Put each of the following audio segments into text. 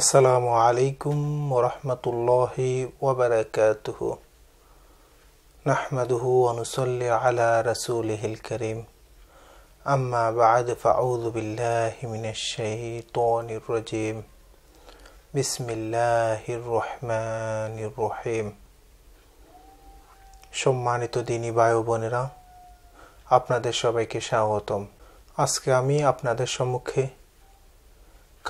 আসসালামু আলাইকুম ওরহমতুল্লাহি ওবরাকাতুহ নাহমাদুহু অনুসল্লি আলা রসুলহিল করিম আম্মা বাদ ফাউদ বিল্লাহি মিনাশাইতানির রাজিম বিসমিল্লাহির রহমানির রহিম সম্মানিত দিনী বায়ু বোনেরা আপনাদের সবাইকে স্বাগতম আজকে আমি আপনাদের সম্মুখে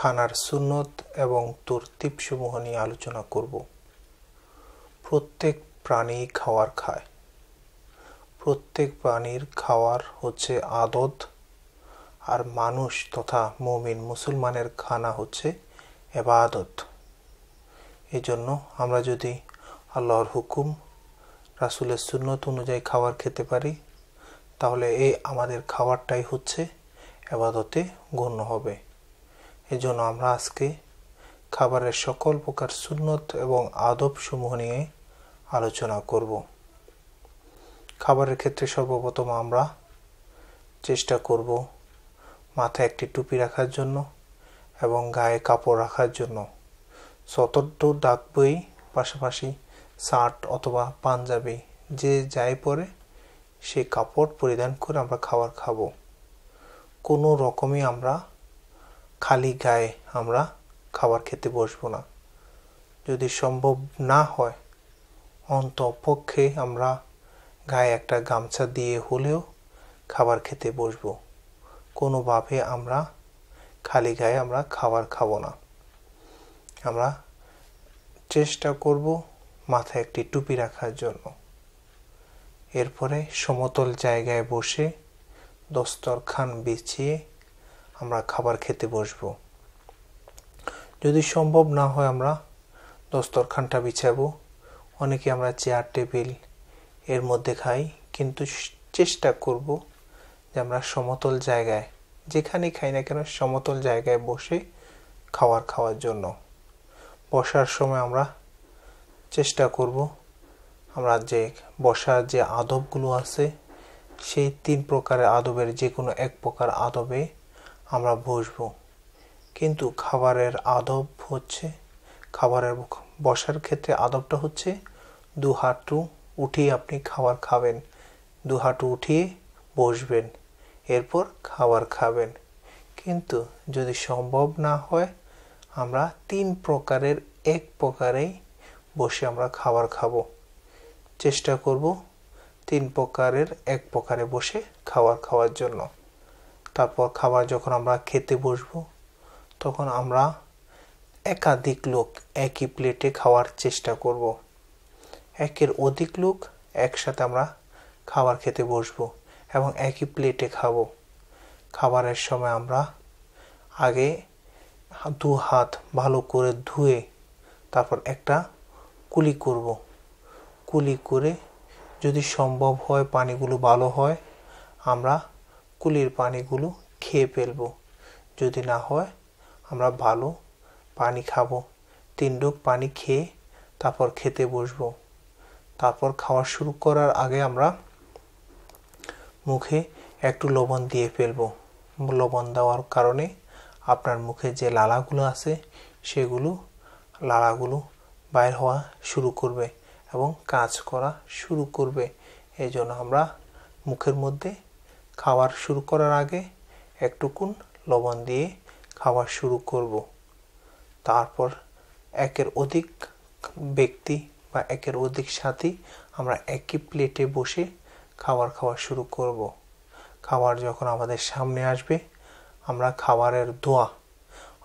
খানার সুন্নত এবং তর্তিবসমূহ নিয়ে আলোচনা করব প্রত্যেক প্রাণী খাওয়ার খায় প্রত্যেক প্রাণীর খাওয়ার হচ্ছে আদত আর মানুষ তথা মমিন মুসলমানের খানা হচ্ছে এবাদত এজন্য আমরা যদি আল্লাহর হুকুম রাসুলের সুন্নত অনুযায়ী খাবার খেতে পারি তাহলে এই আমাদের খাবারটাই হচ্ছে এবাদতে গণ্য হবে এজন্য আমরা আজকে খাবারের সকল প্রকার সুন্নত এবং আদবসমূহ নিয়ে আলোচনা করব খাবারের ক্ষেত্রে সর্বপ্রথম আমরা চেষ্টা করব মাথায় একটি টুপি রাখার জন্য এবং গায়ে কাপড় রাখার জন্য সতর্ক বই পাশাপাশি শার্ট অথবা পাঞ্জাবি যে যাই পরে সে কাপড় পরিধান করে আমরা খাবার খাব কোনো রকমই আমরা খালি গায়ে আমরা খাবার খেতে বসবো না যদি সম্ভব না হয় অন্তপক্ষে আমরা গায়ে একটা গামছা দিয়ে হলেও খাবার খেতে বসবো কোনোভাবে আমরা খালি গায়ে আমরা খাবার খাবো না আমরা চেষ্টা করব মাথায় একটি টুপি রাখার জন্য এরপরে সমতল জায়গায় বসে দস্তরখান বিছিয়ে আমরা খাবার খেতে বসব যদি সম্ভব না হয় আমরা দস্তরখানটা বিছাবো অনেকে আমরা চেয়ার টেবিল এর মধ্যে খাই কিন্তু চেষ্টা করব যে আমরা সমতল জায়গায় যেখানে খাই না কেন সমতল জায়গায় বসে খাওয়ার খাওয়ার জন্য বসার সময় আমরা চেষ্টা করব আমরা যে বসার যে আদবগুলো আছে সেই তিন প্রকারের আদবের যে কোনো এক প্রকার আদবে আমরা বসব কিন্তু খাবারের আদব হচ্ছে খাবারের বসার ক্ষেত্রে আদবটা হচ্ছে দু হাঁটু উঠিয়ে আপনি খাবার খাবেন দু হাঁটু উঠিয়ে বসবেন এরপর খাবার খাবেন কিন্তু যদি সম্ভব না হয় আমরা তিন প্রকারের এক প্রকারেই বসে আমরা খাবার খাবো চেষ্টা করব তিন প্রকারের এক প্রকারে বসে খাবার খাওয়ার জন্য তারপর খাবার যখন আমরা খেতে বসবো তখন আমরা একাধিক লোক একই প্লেটে খাওয়ার চেষ্টা করব। একের অধিক লোক একসাথে আমরা খাবার খেতে বসবো এবং একই প্লেটে খাবো খাবারের সময় আমরা আগে দু হাত ভালো করে ধুয়ে তারপর একটা কুলি করব কুলি করে যদি সম্ভব হয় পানিগুলো ভালো হয় আমরা কুলির পানিগুলো খেয়ে ফেলব যদি না হয় আমরা ভালো পানি খাবো তিন ডুক পানি খেয়ে তারপর খেতে বসবো তারপর খাওয়া শুরু করার আগে আমরা মুখে একটু লবণ দিয়ে ফেলব লবণ দেওয়ার কারণে আপনার মুখে যে লালাগুলো আছে সেগুলো লালাগুলো বাইর হওয়া শুরু করবে এবং কাজ করা শুরু করবে এই জন্য আমরা মুখের মধ্যে খাওয়ার শুরু করার আগে একটুকুন লবণ দিয়ে খাওয়ার শুরু করব তারপর একের অধিক ব্যক্তি বা একের অধিক সাথী আমরা একই প্লেটে বসে খাবার খাওয়া শুরু করব খাবার যখন আমাদের সামনে আসবে আমরা খাবারের দোয়া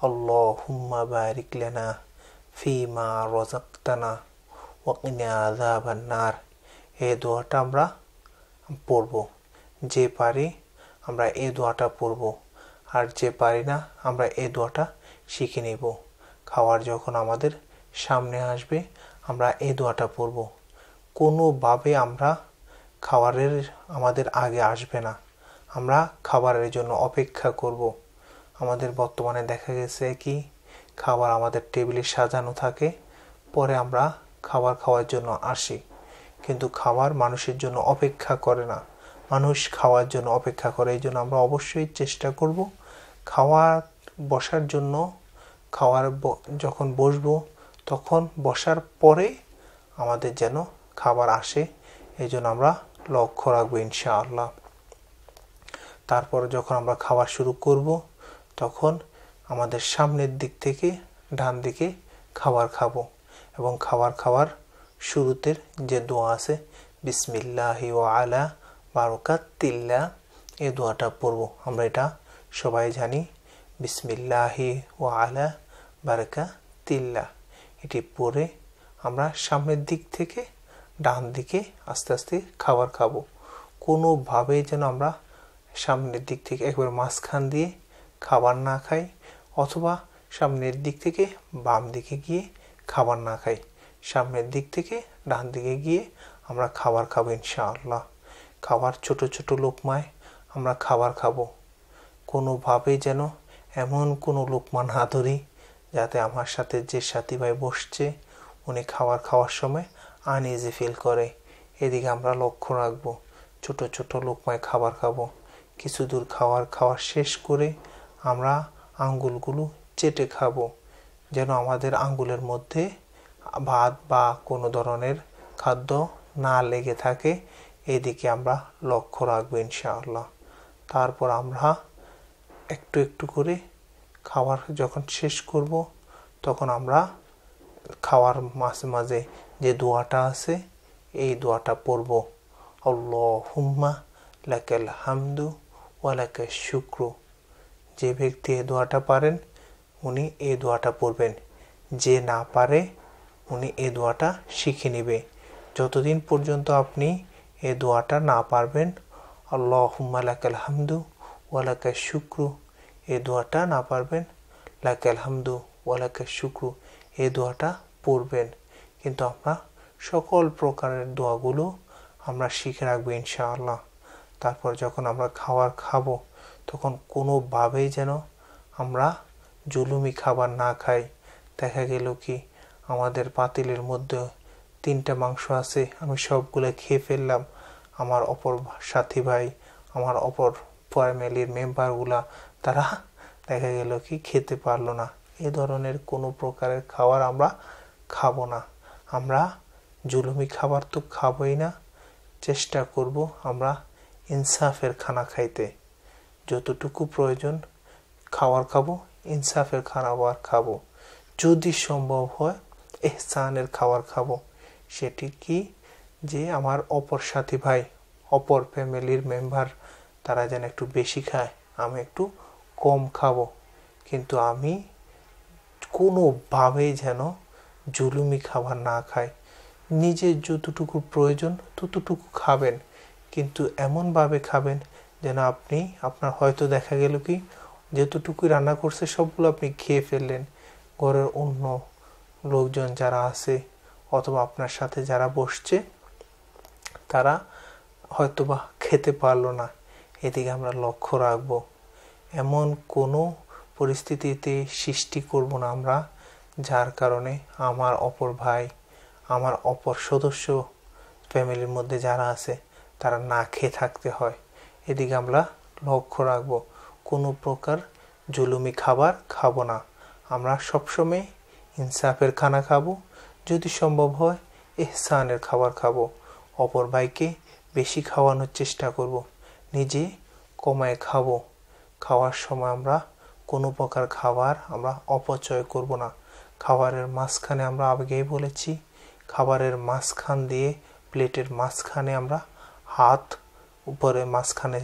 আল্লাহ হুম্মা বারিকলেনা ফিমা রজাক্তানা ওয়াকিনা নার এই দোয়াটা আমরা পড়বো যে পারি আমরা এ দোয়াটা পড়ব আর যে পারি না আমরা এ দোয়াটা শিখে নেব খাওয়ার যখন আমাদের সামনে আসবে আমরা এ দোয়াটা পড়ব কোনোভাবে আমরা খাবারের আমাদের আগে আসবে না আমরা খাবারের জন্য অপেক্ষা করব আমাদের বর্তমানে দেখা গেছে কি খাবার আমাদের টেবিলে সাজানো থাকে পরে আমরা খাবার খাওয়ার জন্য আসি কিন্তু খাবার মানুষের জন্য অপেক্ষা করে না মানুষ খাওয়ার জন্য অপেক্ষা করে এই জন্য আমরা অবশ্যই চেষ্টা করব খাওয়ার বসার জন্য খাওয়ার যখন বসবো তখন বসার পরে আমাদের যেন খাবার আসে এই জন্য আমরা লক্ষ্য রাখবো ইনশাআল্লাহ তারপর যখন আমরা খাওয়া শুরু করব তখন আমাদের সামনের দিক থেকে ডান দিকে খাবার খাবো এবং খাবার খাওয়ার শুরুতের যে দোয়া আছে বিসমিল্লাহি ও আলা বারকাত তিল্লা এ দোয়াটা পড়ব আমরা এটা সবাই জানি বিসমিল্লাহি ও আলা বারকা তিল্লা এটি পরে আমরা সামনের দিক থেকে ডান দিকে আস্তে আস্তে খাবার খাবো কোনোভাবে যেন আমরা সামনের দিক থেকে একবার মাঝখান দিয়ে খাবার না খাই অথবা সামনের দিক থেকে বাম দিকে গিয়ে খাবার না খাই সামনের দিক থেকে ডান দিকে গিয়ে আমরা খাবার খাবো ইনশাআল্লাহ খাওয়ার ছোট ছোট লোকমায় আমরা খাবার খাবো কোনোভাবেই যেন এমন কোনো লোকমা না ধরি যাতে আমার সাথে যে সাথী ভাই বসছে উনি খাবার খাওয়ার সময় আনইজি ফিল করে এদিকে আমরা লক্ষ্য রাখবো ছোট ছোট লোকমায় খাবার খাবো কিছু দূর খাওয়ার খাওয়া শেষ করে আমরা আঙ্গুলগুলো চেটে খাবো যেন আমাদের আঙ্গুলের মধ্যে ভাত বা কোনো ধরনের খাদ্য না লেগে থাকে এদিকে আমরা লক্ষ্য রাখবো ইনশাআল্লাহ তারপর আমরা একটু একটু করে খাবার যখন শেষ করব তখন আমরা খাওয়ার মাঝে মাঝে যে দোয়াটা আছে এই দোয়াটা পড়ব হুম্মা লাকাল হামদু ওয়ালাকে শুক্র যে ব্যক্তি এ দোয়াটা পারেন উনি এ দোয়াটা পড়বেন যে না পারে উনি এ দোয়াটা শিখে নেবে যতদিন পর্যন্ত আপনি এ দোয়াটা না পারবেন আল্লাহ লাকাল হামদু ওয়ালাকা শুক্রু এ দোয়াটা না পারবেন লাকাল হামদু ওয়ালাকা শুক্রু এ দোয়াটা পড়বেন কিন্তু আমরা সকল প্রকারের দোয়াগুলো আমরা শিখে রাখবো ইনশাআল্লাহ তারপর যখন আমরা খাবার খাবো তখন কোনোভাবেই যেন আমরা জুলুমি খাবার না খাই দেখা গেল কি আমাদের পাতিলের মধ্যে তিনটা মাংস আছে আমি সবগুলো খেয়ে ফেললাম আমার অপর সাথী ভাই আমার অপর ফ্যামিলির মেম্বারগুলা তারা দেখা গেল কি খেতে পারলো না এ ধরনের কোনো প্রকারের খাবার আমরা খাবো না আমরা জুলুমি খাবার তো খাবোই না চেষ্টা করব আমরা ইনসাফের খানা খাইতে যতটুকু প্রয়োজন খাবার খাবো ইনসাফের আবার খাবো যদি সম্ভব হয় এহসানের খাবার খাবো সেটি কি যে আমার অপর সাথী ভাই অপর ফ্যামিলির মেম্বার তারা যেন একটু বেশি খায় আমি একটু কম খাবো কিন্তু আমি কোনোভাবেই যেন জুলুমি খাবার না খাই নিজের যতটুকু প্রয়োজন ততটুকু খাবেন কিন্তু এমনভাবে খাবেন যেন আপনি আপনার হয়তো দেখা গেল কি যেতটুকু রান্না করছে সবগুলো আপনি খেয়ে ফেললেন ঘরের অন্য লোকজন যারা আছে অথবা আপনার সাথে যারা বসছে তারা হয়তোবা খেতে পারলো না এদিকে আমরা লক্ষ্য রাখব এমন কোনো পরিস্থিতিতে সৃষ্টি করব না আমরা যার কারণে আমার অপর ভাই আমার অপর সদস্য ফ্যামিলির মধ্যে যারা আছে তারা না খেয়ে থাকতে হয় এদিকে আমরা লক্ষ্য রাখব কোনো প্রকার জুলুমি খাবার খাবো না আমরা সবসময় ইনসাফের খানা খাবো যদি সম্ভব হয় এহসানের খাবার খাবো অপর ভাইকে বেশি খাওয়ানোর চেষ্টা করব নিজে কমায় খাবো খাওয়ার সময় আমরা কোনো প্রকার খাবার আমরা অপচয় করব না খাবারের মাঝখানে আমরা আগেই বলেছি খাবারের মাঝখান দিয়ে প্লেটের মাঝখানে আমরা হাত উপরে মাঝখানে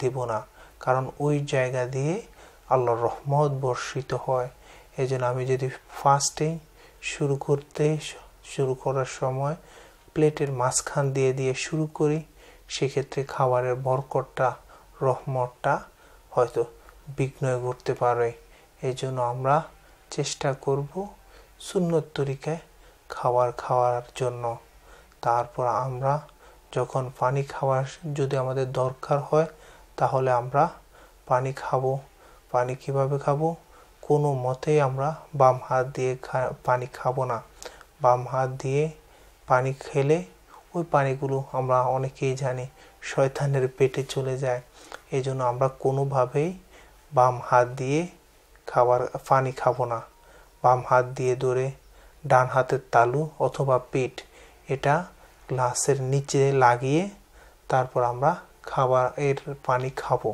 দেব না কারণ ওই জায়গা দিয়ে আল্লাহর রহমত বর্ষিত হয় এই জন্য আমি যদি ফার্স্টেই শুরু করতে শুরু করার সময় প্লেটের মাঝখান দিয়ে দিয়ে শুরু করি সেক্ষেত্রে খাবারের বরকটটা রহমতটা হয়তো বিঘ্ন ঘটতে পারে এই জন্য আমরা চেষ্টা করব সুন্নত তরিকায় খাবার খাওয়ার জন্য তারপর আমরা যখন পানি খাওয়ার যদি আমাদের দরকার হয় তাহলে আমরা পানি খাবো পানি কীভাবে খাবো কোনো মতেই আমরা বাম হাত দিয়ে পানি খাবো না বাম হাত দিয়ে পানি খেলে ওই পানিগুলো আমরা অনেকেই জানি শয়তানের পেটে চলে যায় এই জন্য আমরা কোনোভাবেই বাম হাত দিয়ে খাবার পানি খাবো না বাম হাত দিয়ে ধরে ডান হাতের তালু অথবা পেট এটা গ্লাসের নিচে লাগিয়ে তারপর আমরা খাবার এর পানি খাবো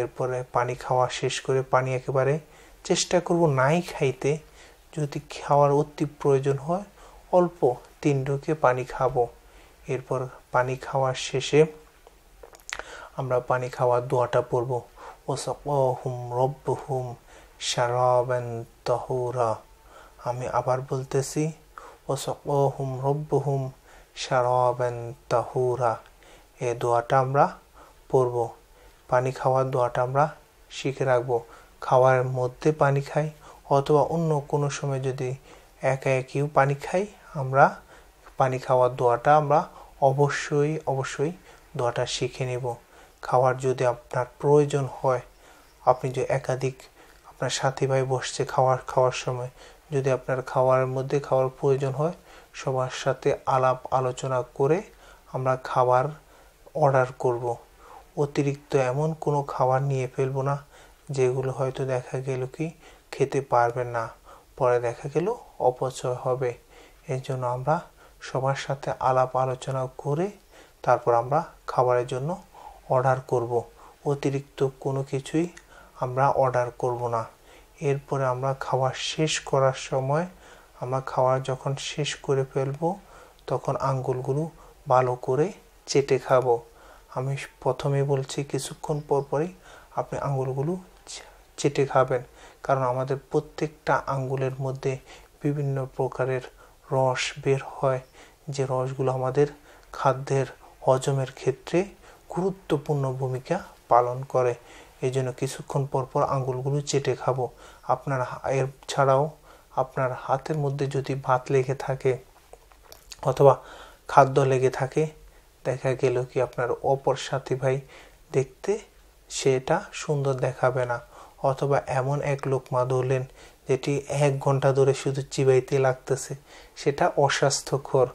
এরপরে পানি খাওয়া শেষ করে পানি একেবারে চেষ্টা করব নাই খাইতে যদি খাওয়ার অতি প্রয়োজন হয় অল্প তিন ঢুকে পানি খাবো এরপর পানি খাওয়ার শেষে আমরা পানি খাওয়ার দোয়াটা পড়ব ওসকহুম রব্বহুম সারাবেন তহুরা আমি আবার বলতেছি ওসকহুম রব্বহুম শারাবেন তাহুরা এ দোয়াটা আমরা পড়ব পানি খাওয়ার দোয়াটা আমরা শিখে রাখবো খাওয়ার মধ্যে পানি খাই অথবা অন্য কোনো সময় যদি একা একেও পানি খাই আমরা পানি খাওয়ার দোয়াটা আমরা অবশ্যই অবশ্যই দোয়াটা শিখে নেব খাওয়ার যদি আপনার প্রয়োজন হয় আপনি যে একাধিক আপনার সাথী ভাই বসছে খাওয়ার খাওয়ার সময় যদি আপনার খাওয়ার মধ্যে খাওয়ার প্রয়োজন হয় সবার সাথে আলাপ আলোচনা করে আমরা খাবার অর্ডার করব অতিরিক্ত এমন কোনো খাবার নিয়ে ফেলবো না যেগুলো হয়তো দেখা গেল কি খেতে পারবে না পরে দেখা গেল অপচয় হবে এর জন্য আমরা সবার সাথে আলাপ আলোচনা করে তারপর আমরা খাবারের জন্য অর্ডার করব অতিরিক্ত কোনো কিছুই আমরা অর্ডার করব না এরপরে আমরা খাবার শেষ করার সময় আমরা খাবার যখন শেষ করে ফেলব তখন আঙ্গুলগুলো ভালো করে চেটে খাবো আমি প্রথমে বলছি কিছুক্ষণ পর পরই আপনি আঙুলগুলো চেটে খাবেন কারণ আমাদের প্রত্যেকটা আঙ্গুলের মধ্যে বিভিন্ন প্রকারের রস বের হয় যে রসগুলো আমাদের খাদ্যের হজমের ক্ষেত্রে গুরুত্বপূর্ণ ভূমিকা পালন করে এই জন্য কিছুক্ষণ পরপর আঙুলগুলো চেটে খাবো আপনার এর ছাড়াও আপনার হাতের মধ্যে যদি ভাত লেগে থাকে অথবা খাদ্য লেগে থাকে দেখা গেল কি আপনার অপর সাথী ভাই দেখতে সেটা সুন্দর দেখাবে না অথবা এমন এক লোক মা ধরলেন যেটি এক ঘন্টা ধরে শুধু চিবাইতে লাগতেছে সেটা অস্বাস্থ্যকর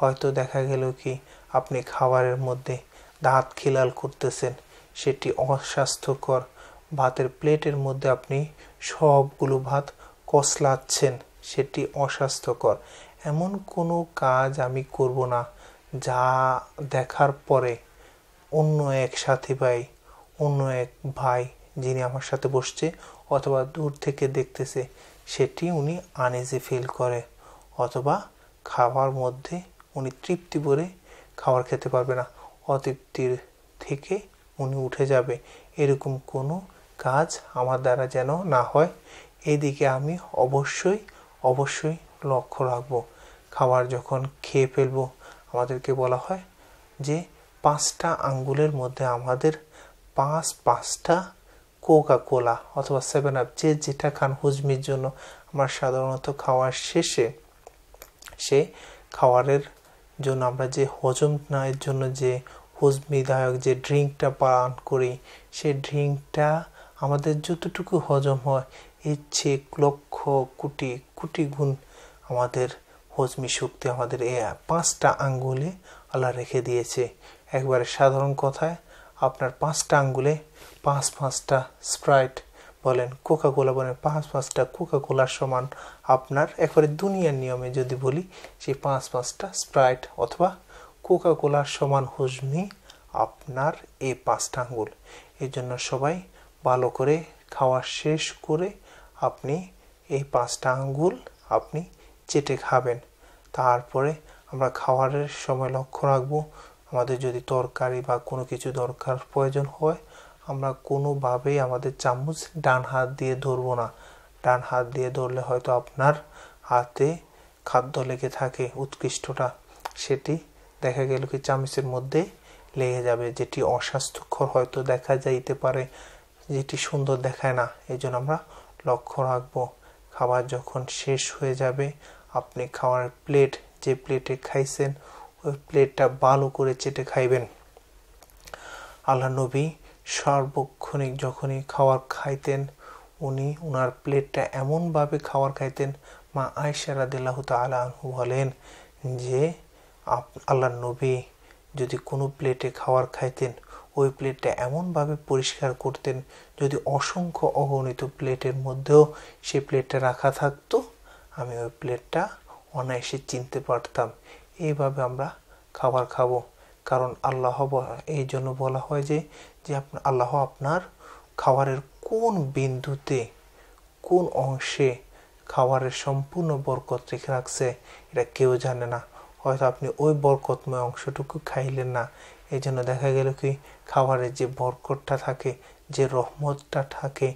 হয়তো দেখা গেল কি আপনি খাবারের মধ্যে দাঁত খিলাল করতেছেন সেটি অস্বাস্থ্যকর ভাতের প্লেটের মধ্যে আপনি সবগুলো ভাত কসলাচ্ছেন সেটি অস্বাস্থ্যকর এমন কোনো কাজ আমি করব না যা দেখার পরে অন্য এক সাথী ভাই অন্য এক ভাই যিনি আমার সাথে বসছে অথবা দূর থেকে দেখতেছে সেটি উনি আনেজে ফিল করে অথবা খাওয়ার মধ্যে উনি তৃপ্তি করে খাবার খেতে পারবে না অতৃপ্তির থেকে উনি উঠে যাবে এরকম কোনো কাজ আমার দ্বারা যেন না হয় এদিকে আমি অবশ্যই অবশ্যই লক্ষ্য রাখব খাবার যখন খেয়ে ফেলবো আমাদেরকে বলা হয় যে পাঁচটা আঙ্গুলের মধ্যে আমাদের পাঁচ পাঁচটা কোকা কোলা অথবা সেভেন আপ যে যেটা খান হুজমির জন্য আমরা সাধারণত খাওয়ার শেষে সে খাওয়ারের জন্য আমরা যে হজম নায়ের জন্য যে হজমিদায়ক যে ড্রিঙ্কটা পান করি সে ড্রিঙ্কটা আমাদের যতটুকু হজম হয় ইচ্ছে লক্ষ কোটি কোটি গুণ আমাদের হজমি শক্তি আমাদের এ পাঁচটা আঙ্গুলে আল্লাহ রেখে দিয়েছে একবারে সাধারণ কথায় আপনার পাঁচটা আঙ্গুলে পাঁচ পাঁচটা স্প্রাইট বলেন কোকা কোলা বলেন পাঁচ পাঁচটা কোকা কোলার সমান আপনার একবারে দুনিয়ার নিয়মে যদি বলি সেই পাঁচ পাঁচটা স্প্রাইট অথবা কোকা কোলার সমান হুজমি আপনার এই পাঁচটা আঙ্গুল এই জন্য সবাই ভালো করে খাওয়া শেষ করে আপনি এই পাঁচটা আঙ্গুল আপনি চেটে খাবেন তারপরে আমরা খাওয়ারের সময় লক্ষ্য রাখবো আমাদের যদি তরকারি বা কোনো কিছু দরকার প্রয়োজন হয় আমরা কোনোভাবেই আমাদের চামচ ডান হাত দিয়ে ধরবো না ডান হাত দিয়ে ধরলে হয়তো আপনার হাতে খাদ্য লেগে থাকে উৎকৃষ্টটা সেটি দেখা গেল কি চামচের মধ্যে লেগে যাবে যেটি অস্বাস্থ্যকর হয়তো দেখা যাইতে পারে যেটি সুন্দর দেখায় না এই জন্য আমরা লক্ষ্য রাখবো খাবার যখন শেষ হয়ে যাবে আপনি খাওয়ার প্লেট যে প্লেটে খাইছেন ওই প্লেটটা ভালো করে চেটে খাইবেন আল্লাহ নবী সার্বক্ষণিক যখনই খাওয়ার খাইতেন উনি ওনার প্লেটটা এমনভাবে খাওয়ার খাইতেন মা আয়সা দিল্লাহ তালাহু বলেন যে আল্লাহ নবী যদি কোনো প্লেটে খাওয়ার খাইতেন ওই প্লেটটা এমনভাবে পরিষ্কার করতেন যদি অসংখ্য অগণিত প্লেটের মধ্যেও সে প্লেটটা রাখা থাকতো আমি ওই প্লেটটা অনায়াসে চিনতে পারতাম এইভাবে আমরা খাবার খাবো কারণ আল্লাহ এই জন্য বলা হয় যে যে আপনার আল্লাহ আপনার খাবারের কোন বিন্দুতে কোন অংশে খাবারের সম্পূর্ণ বরকত রেখে রাখছে এটা কেউ জানে না হয়তো আপনি ওই বরকতময় অংশটুকু খাইলেন না এই জন্য দেখা গেল কি খাবারের যে বরকতটা থাকে যে রহমতটা থাকে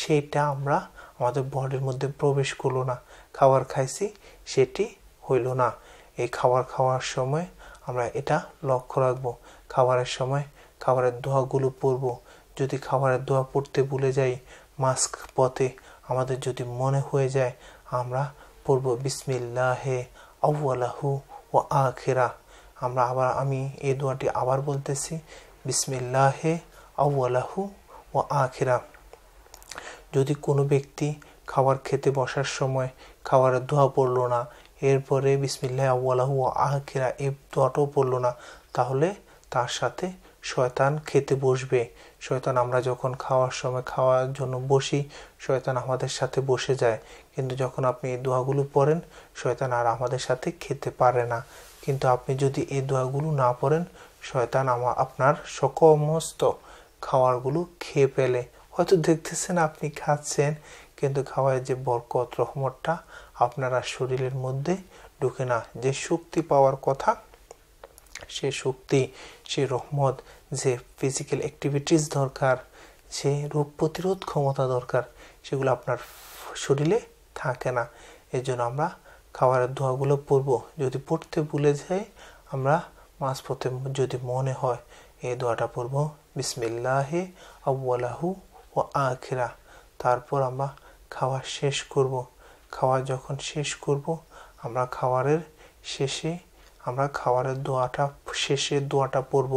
সেটা আমরা আমাদের বডির মধ্যে প্রবেশ করলো না খাবার খাইছি সেটি হইল না এই খাবার খাওয়ার সময় আমরা এটা লক্ষ্য রাখবো খাবারের সময় খাবারের দোয়াগুলো পরব যদি খাবারের দোয়া পড়তে ভুলে যাই মাস্ক পথে আমাদের যদি মনে হয়ে যায় আমরা পড়ব বিসমিল্লাহে আউ্লাহু ও আখেরা আমরা আবার আমি এই দোয়াটি আবার বলতেছি বিসমিল্লাহে আউ্লাহু ও আখেরা যদি কোনো ব্যক্তি খাবার খেতে বসার সময় খাবারের দোয়া পড়লো না এরপরে বিসমিল্লাহ আউ্লাহু ও আখেরা এই দোয়াটাও পড়লো না তাহলে তার সাথে শয়তান খেতে বসবে শয়তান আমরা যখন খাওয়ার সময় খাওয়ার জন্য বসি শয়তান আমাদের সাথে বসে যায় কিন্তু যখন আপনি এই দোয়াগুলো পড়েন শয়তান আর আমাদের সাথে খেতে পারে না কিন্তু আপনি যদি এই দোয়াগুলো না পড়েন শয়তান আমা আপনার সমস্ত খাওয়ারগুলো খেয়ে ফেলে হয়তো দেখতেছেন আপনি খাচ্ছেন কিন্তু খাওয়ার যে বরকত রহমতটা আপনারা শরীরের মধ্যে ঢুকে না যে শক্তি পাওয়ার কথা সে শক্তি সে রহমত যে ফিজিক্যাল অ্যাক্টিভিটিস দরকার সে রোগ প্রতিরোধ ক্ষমতা দরকার সেগুলো আপনার শরীরে থাকে না এর জন্য আমরা খাবারের ধোয়াগুলো পরব যদি পড়তে ভুলে যাই আমরা মাছ পড়তে যদি মনে হয় এই দোয়াটা পড়ব বিসমিল্লাহে আউ্লাহু ও আখেরা তারপর আমরা খাওয়া শেষ করব খাওয়া যখন শেষ করব আমরা খাওয়ারের শেষে আমরা খাওয়ারের দোয়াটা শেষে দোয়াটা পড়ব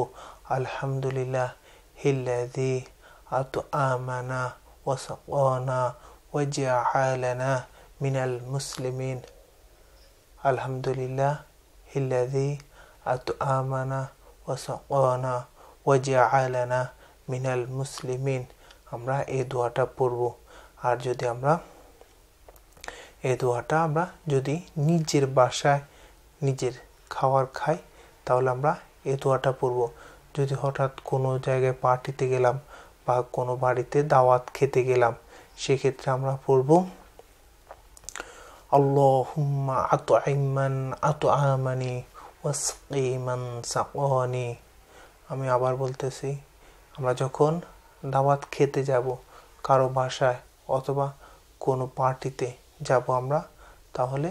আলহামদুলিল্লাহ হিল্লাদি আত আমানা ওয়াসাকনা ওয়াজাআলানা মিনাল মুসলিমিন আলহামদুলিল্লাহ হিল্লাদি আত আমানা ওয়াসাকনা ওয়াজাআলানা মিনাল মুসলিমিন আমরা এই দোয়াটা পড়ব আর যদি আমরা এই দোয়াটা আমরা যদি নিজের বাসায় নিজের খাওয়ার খাই তাহলে আমরা এ দোয়াটা পরব যদি হঠাৎ কোনো জায়গায় পার্টিতে গেলাম বা কোনো বাড়িতে দাওয়াত খেতে গেলাম সেক্ষেত্রে আমরা পড়ব আল্লাহুম্মা আত আইমান আত আমানি ওয়াসকিমান সাকনি আমি আবার বলতেছি আমরা যখন দাওয়াত খেতে যাব কারো বাসায় অথবা কোনো পার্টিতে যাব আমরা তাহলে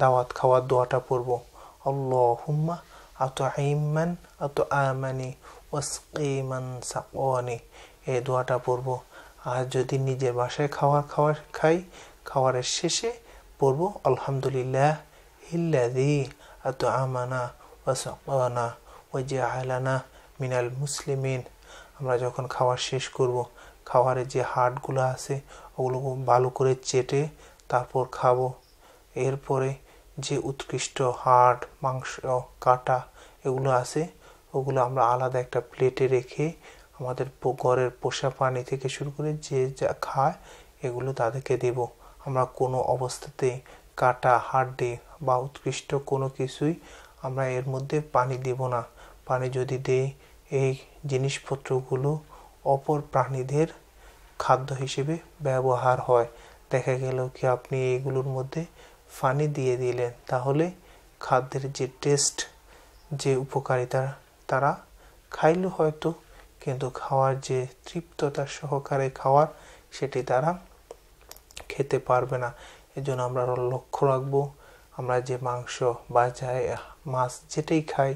দাওয়াত খাওয়ার দোয়াটা পড়বো اللهم আতআইমান আত আমানি ওয়াসকিমান সাকনি এই দোয়াটা পড়ব আর যদি নিজের বাসায় খাওয়ার খাওয়ার খাই খাওয়ারের শেষে পড়ব আলহামদুলিল্লাহ হিল্লাদি আত আমানা ওয়াসকনা যে আহলানা মিনাল মুসলিমিন আমরা যখন খাওয়ার শেষ করব খাওয়ারের যে হাড়গুলো আছে ওগুলো ভালো করে চেটে তারপর খাবো এরপরে যে উৎকৃষ্ট হাড় মাংস কাটা এগুলো আছে ওগুলো আমরা আলাদা একটা প্লেটে রেখে আমাদের ঘরের পোষা প্রাণী থেকে শুরু করে যে যা খায় এগুলো তাদেরকে দেব আমরা কোনো অবস্থাতে কাটা হাড্ডি বা উৎকৃষ্ট কোনো কিছুই আমরা এর মধ্যে পানি দেব না পানি যদি দেই এই জিনিসপত্রগুলো অপর প্রাণীদের খাদ্য হিসেবে ব্যবহার হয় দেখা গেল কি আপনি এগুলোর মধ্যে পানি দিয়ে দিলেন তাহলে খাদ্যের যে টেস্ট যে উপকারিতা তারা খাইলো হয়তো কিন্তু খাওয়ার যে তৃপ্ততা সহকারে খাওয়ার সেটি তারা খেতে পারবে না এজন্য আমরা লক্ষ্য রাখবো আমরা যে মাংস বা যাই মাছ যেটাই খাই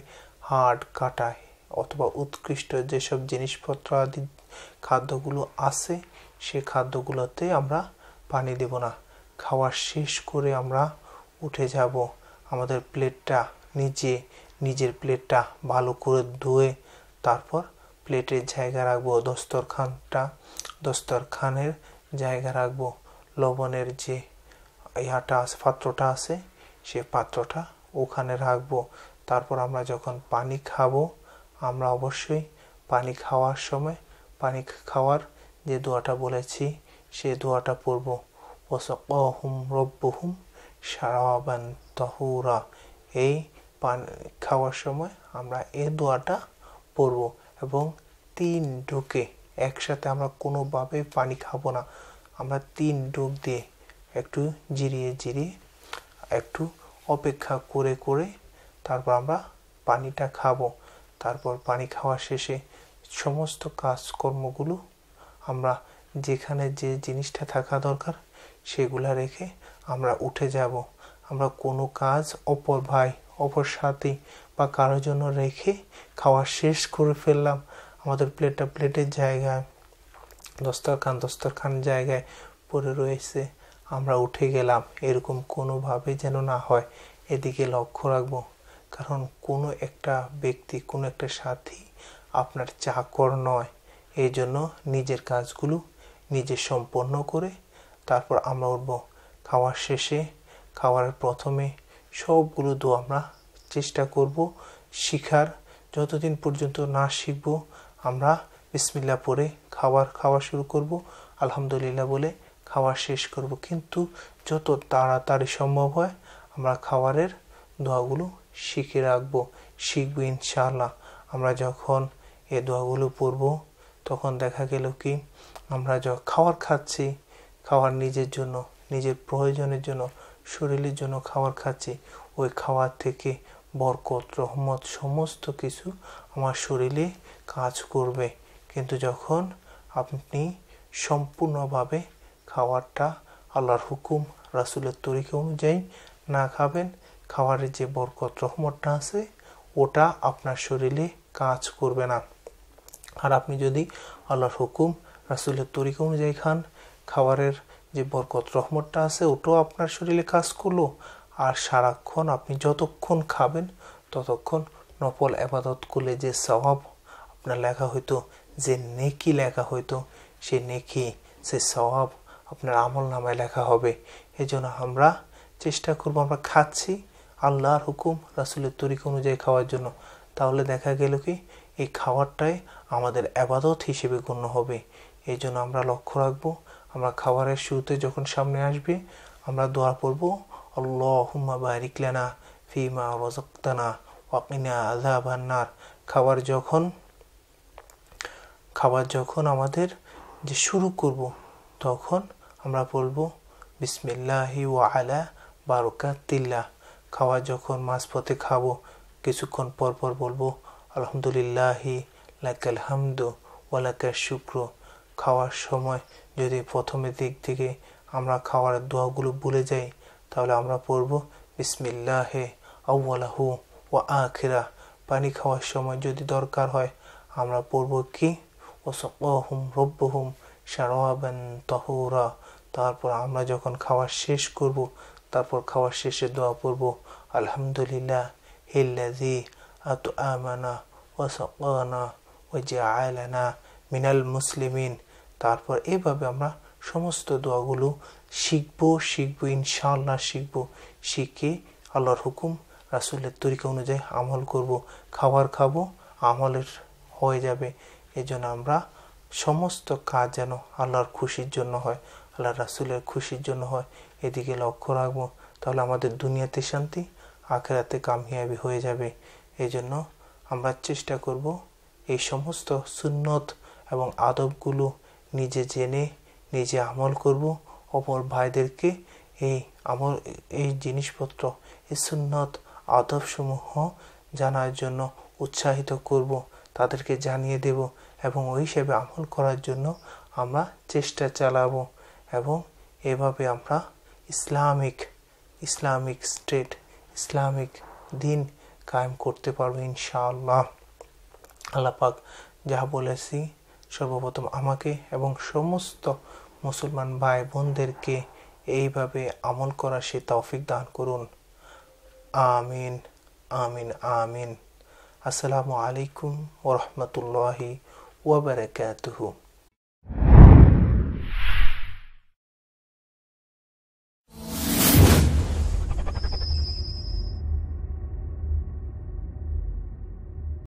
হাড় কাটাই অথবা উৎকৃষ্ট যেসব জিনিসপত্র আদি খাদ্যগুলো আছে সে খাদ্যগুলোতে আমরা পানি দেব না খাওয়া শেষ করে আমরা উঠে যাব আমাদের প্লেটটা নিচে নিজের প্লেটটা ভালো করে ধুয়ে তারপর প্লেটের জায়গা রাখবো দস্তরখানটা দস্তরখানের জায়গা রাখবো লবণের যে ইয়াটা আছে পাত্রটা আছে সে পাত্রটা ওখানে রাখবো তারপর আমরা যখন পানি খাবো আমরা অবশ্যই পানি খাওয়ার সময় পানি খাওয়ার যে দোয়াটা বলেছি সে দোয়াটা পড়বো ওসকাহুম রব্বহুম সারাবান তহুরা এই পান খাওয়ার সময় আমরা এ দোয়াটা পড়ব এবং তিন ঢুকে একসাথে আমরা কোনোভাবে পানি খাবো না আমরা তিন ডুব দিয়ে একটু জিরিয়ে জিরিয়ে একটু অপেক্ষা করে করে তারপর আমরা পানিটা খাবো তারপর পানি খাওয়া শেষে সমস্ত কাজকর্মগুলো আমরা যেখানে যে জিনিসটা থাকা দরকার সেগুলা রেখে আমরা উঠে যাব আমরা কোনো কাজ অপর ভাই অপর সাথী বা কারোর জন্য রেখে খাওয়া শেষ করে ফেললাম আমাদের প্লেটটা প্লেটের জায়গায় দস্তরখান দস্তরখান জায়গায় পড়ে রয়েছে আমরা উঠে গেলাম এরকম কোনোভাবে যেন না হয় এদিকে লক্ষ্য রাখবো কারণ কোনো একটা ব্যক্তি কোনো একটা সাথী আপনার চাকর নয় এই জন্য নিজের কাজগুলো নিজে সম্পন্ন করে তারপর আমরা উঠব খাওয়ার শেষে খাওয়ার প্রথমে সবগুলো দোয়া আমরা চেষ্টা করব শিখার যতদিন পর্যন্ত না শিখব আমরা বিসমিল্লা পরে খাবার খাওয়া শুরু করব আলহামদুলিল্লাহ বলে খাওয়া শেষ করব কিন্তু যত তাড়াতাড়ি সম্ভব হয় আমরা খাবারের দোয়াগুলো শিখে রাখব শিখব ইনশাল্লাহ আমরা যখন এ দোয়াগুলো পড়ব তখন দেখা গেল কি আমরা যখন খাওয়ার খাচ্ছি খাওয়ার নিজের জন্য নিজের প্রয়োজনের জন্য শরীরের জন্য খাবার খাচ্ছি ওই খাওয়ার থেকে বরকত রহমত সমস্ত কিছু আমার শরীরে কাজ করবে কিন্তু যখন আপনি সম্পূর্ণভাবে খাওয়ারটা আল্লাহর হুকুম রাসুলের তরিকা অনুযায়ী না খাবেন খাবারের যে বরকত রহমতটা আছে ওটা আপনার শরীরে কাজ করবে না আর আপনি যদি আল্লাহর হুকুম রাসুলের তরিকা অনুযায়ী খান খাবারের যে বরকত রহমতটা আছে ওটাও আপনার শরীরে কাজ করলো আর সারাক্ষণ আপনি যতক্ষণ খাবেন ততক্ষণ নফল আবাদত করলে যে স্বভাব আপনার লেখা হইতো যে নেকি লেখা হইতো সে নেকি সে স্বভাব আপনার আমল নামায় লেখা হবে এই জন্য আমরা চেষ্টা করব আমরা খাচ্ছি আল্লাহর হুকুম রাসুলের তরিক অনুযায়ী খাওয়ার জন্য তাহলে দেখা গেল কি এই খাবারটাই আমাদের আবাদত হিসেবে গণ্য হবে এই জন্য আমরা লক্ষ্য রাখবো আমরা খাবারের শুরুতে যখন সামনে আসবে আমরা দোয়া পড়বো আল্লাহুম্মা বারিক লানা ফিমা রজকতানা ওয়াকিনা আল্লাহ ভান্নার খাবার যখন খাবার যখন আমাদের যে শুরু করব তখন আমরা বলব বিসমিল্লাহি ও আলা তিল্লা খাওয়া যখন মাঝপথে খাবো কিছুক্ষণ পর পর বলবো আলহামদুলিল্লাহি লাকাল হামদু ওয়ালাকার শুক্র খাওয়ার সময় যদি প্রথমের দিক থেকে আমরা খাওয়ার দোয়াগুলো ভুলে যাই তাহলে আমরা পড়ব বিসমিল্লাহে আউ্লাহু ও আখেরা পানি খাওয়ার সময় যদি দরকার হয় আমরা পড়ব কি ওসকুম রব্বহুম সারোয়াবেন তহরা তারপর আমরা যখন খাওয়া শেষ করব তারপর খাওয়ার শেষে দোয়া পড়ব আলহামদুলিল্লাহ হিল্লাজি আত আমানা ওসাকানা ও যে আয়লানা মিনাল মুসলিমিন তারপর এভাবে আমরা সমস্ত দোয়াগুলো শিখবো শিখবো ইনশাআল্লাহ শিখবো শিখে আল্লাহর হুকুম রাসুলের তরিকা অনুযায়ী আমল করব খাবার খাবো আমলের হয়ে যাবে এজন্য আমরা সমস্ত কাজ যেন আল্লাহর খুশির জন্য হয় আল্লাহর রাসুলের খুশির জন্য হয় এদিকে লক্ষ্য রাখবো তাহলে আমাদের দুনিয়াতে শান্তি আখেরাতে কামিয়াবি হয়ে যাবে এই জন্য আমরা চেষ্টা করব এই সমস্ত সুন্নত এবং আদবগুলো নিজে জেনে নিজে আমল করব অপর ভাইদেরকে এই আমল এই জিনিসপত্র এই সুন্নত আদবসমূহ জানার জন্য উৎসাহিত করব তাদেরকে জানিয়ে দেব এবং ওই হিসেবে আমল করার জন্য আমরা চেষ্টা চালাব এবং এভাবে আমরা ইসলামিক ইসলামিক স্টেট ইসলামিক দিন কায়েম করতে পারবো ইনশাআল্লাহ আল্লাপাক যা বলেছি সর্বপ্রথম আমাকে এবং সমস্ত মুসলমান ভাই বোনদেরকে এইভাবে আমল করা সে তৌফিক দান করুন আমিন আমিন আমিন আসসালামু আলাইকুম ওরহমতুল্লাহি ওবরাকাতুহু